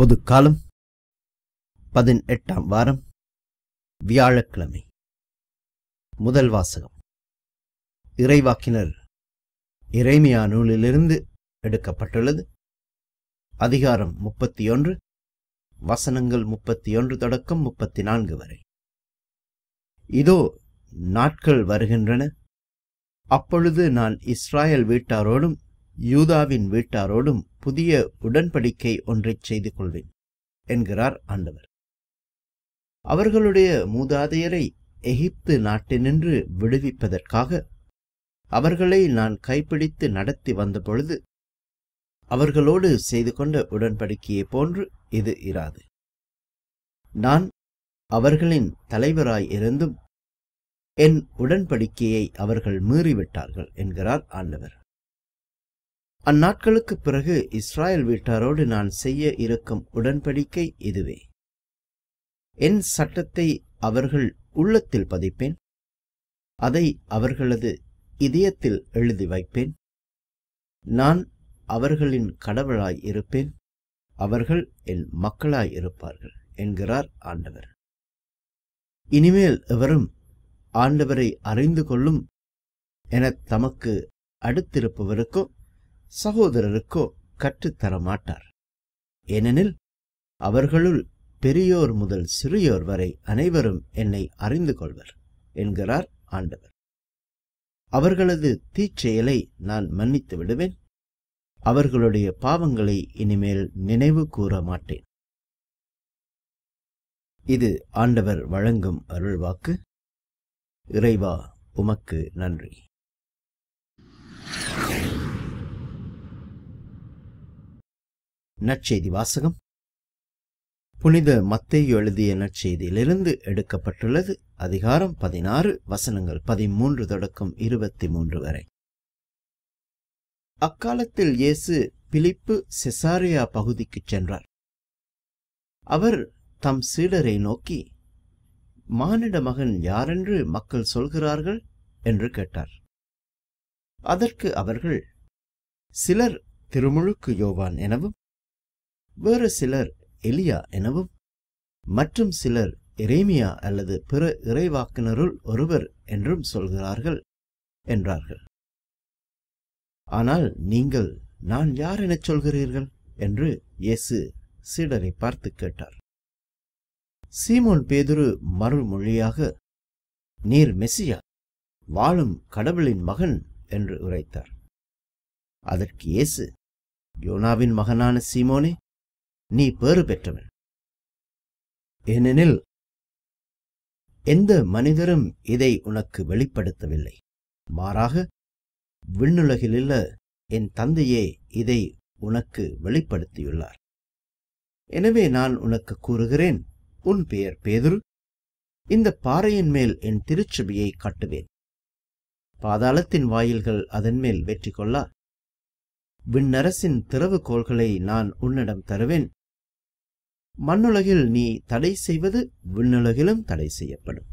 பொதுக்காலம் பதினெட்டாம் வாரம் வியாழக்கிழமை முதல் வாசகம் இறைவாக்கினர் இறைமையா நூலிலிருந்து எடுக்கப்பட்டுள்ளது அதிகாரம் முப்பத்தி ஒன்று வசனங்கள் முப்பத்தி ஒன்று தொடக்கம் முப்பத்தி நான்கு வரை இதோ நாட்கள் வருகின்றன அப்பொழுது நான் இஸ்ராயல் வீட்டாரோடும் யூதாவின் வீட்டாரோடும் புதிய உடன்படிக்கை ஒன்றைச் செய்து கொள்வேன் என்கிறார் ஆண்டவர் அவர்களுடைய மூதாதையரை எகிப்து நாட்டினின்று விடுவிப்பதற்காக அவர்களை நான் கைப்பிடித்து நடத்தி வந்தபொழுது அவர்களோடு செய்து கொண்ட உடன்படிக்கையை போன்று இது இராது நான் அவர்களின் தலைவராய் இருந்தும் என் உடன்படிக்கையை அவர்கள் மீறிவிட்டார்கள் என்கிறார் ஆண்டவர் அந்நாட்களுக்கு பிறகு இஸ்ராயல் வீட்டாரோடு நான் செய்ய இருக்கும் உடன்படிக்கை இதுவே என் சட்டத்தை அவர்கள் உள்ளத்தில் பதிப்பேன் அதை அவர்களது இதயத்தில் எழுதி வைப்பேன் நான் அவர்களின் கடவுளாய் இருப்பேன் அவர்கள் என் மக்களாய் இருப்பார்கள் என்கிறார் ஆண்டவர் இனிமேல் எவரும் ஆண்டவரை அறிந்து கொள்ளும் என தமக்கு அடுத்திருப்பவருக்கும் சகோதரருக்கோ கற்றுத்தர மாட்டார் ஏனெனில் அவர்களுள் பெரியோர் முதல் சிறியோர் வரை அனைவரும் என்னை அறிந்து கொள்வர் என்கிறார் ஆண்டவர் அவர்களது தீச்செயலை நான் மன்னித்து விடுவேன் அவர்களுடைய பாவங்களை இனிமேல் நினைவு கூற மாட்டேன் இது ஆண்டவர் வழங்கும் அருள்வாக்கு இறைவா உமக்கு நன்றி நற்செய்தி வாசகம் புனித மத்தேயு எழுதிய நற்செய்தியிலிருந்து எடுக்கப்பட்டுள்ளது அதிகாரம் பதினாறு வசனங்கள் பதிமூன்று தொடக்கம் இருபத்தி மூன்று வரை அக்காலத்தில் இயேசு பிலிப்பு செசாரியா பகுதிக்குச் சென்றார் அவர் தம் சீடரை நோக்கி மானிட மகன் யாரென்று மக்கள் சொல்கிறார்கள் என்று கேட்டார் அதற்கு அவர்கள் சிலர் திருமுழுக்கு யோவான் எனவும் வேறு சிலர் எலியா எனவும் மற்றும் சிலர் எரேமியா அல்லது பிற இறைவாக்கினருள் ஒருவர் என்றும் சொல்கிறார்கள் என்றார்கள் ஆனால் நீங்கள் நான் யார் எனச் சொல்கிறீர்கள் என்று இயேசு சீடரை பார்த்து கேட்டார் சீமோன் பேதுரு மறுமொழியாக நீர் மெசியா வாழும் கடவுளின் மகன் என்று உரைத்தார் அதற்கு இயேசு யோனாவின் மகனான சீமோனே நீ பேறு பெற்றவன் ஏனெனில் எந்த மனிதரும் இதை உனக்கு வெளிப்படுத்தவில்லை மாறாக விண்ணுலகிலுள்ள என் தந்தையே இதை உனக்கு வெளிப்படுத்தியுள்ளார் எனவே நான் உனக்கு கூறுகிறேன் உன் பெயர் பேதுரு இந்த பாறையின் மேல் என் திருச்சபையை காட்டுவேன் பாதாளத்தின் வாயில்கள் அதன் மேல் வெற்றி கொள்ளா விண்ணரசின் திறவுகோள்களை நான் உன்னிடம் தருவேன் மண்ணுலகில் நீ தடை செய்வது விண்ணுலகிலும் தடை செய்யப்படும்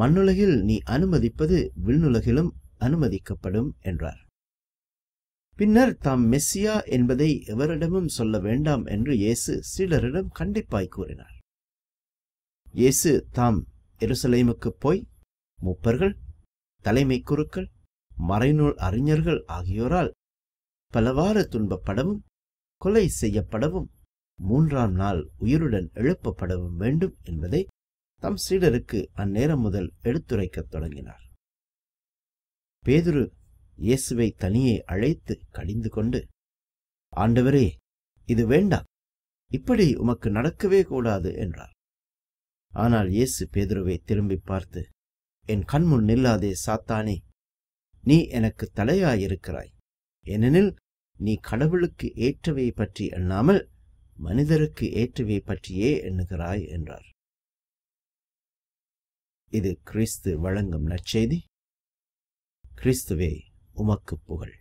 மண்ணுலகில் நீ அனுமதிப்பது விண்ணுலகிலும் அனுமதிக்கப்படும் என்றார் பின்னர் தாம் மெஸ்ஸியா என்பதை எவரிடமும் சொல்ல வேண்டாம் என்று இயேசு சிலரிடம் கண்டிப்பாய் கூறினார் இயேசு தாம் எருசலேமுக்கு போய் மூப்பர்கள் தலைமை குருக்கள் மறைநூல் அறிஞர்கள் ஆகியோரால் பலவாறு துன்பப்படவும் கொலை செய்யப்படவும் மூன்றாம் நாள் உயிருடன் எழுப்பப்படவும் வேண்டும் என்பதை தம் சீடருக்கு அந்நேரம் முதல் எடுத்துரைக்கத் தொடங்கினார் பேதுரு இயேசுவை தனியே அழைத்து கடிந்து கொண்டு ஆண்டவரே இது வேண்டாம் இப்படி உமக்கு நடக்கவே கூடாது என்றார் ஆனால் இயேசு பேதுருவை திரும்பி பார்த்து என் கண்முன் நில்லாதே சாத்தானே நீ எனக்கு தலையாயிருக்கிறாய் ஏனெனில் நீ கடவுளுக்கு ஏற்றவை பற்றி எண்ணாமல் மனிதருக்கு ஏற்றவை பற்றியே எண்ணுகிறாய் என்றார் இது கிறிஸ்து வழங்கும் நற்செய்தி கிறிஸ்துவே உமக்கு புகழ்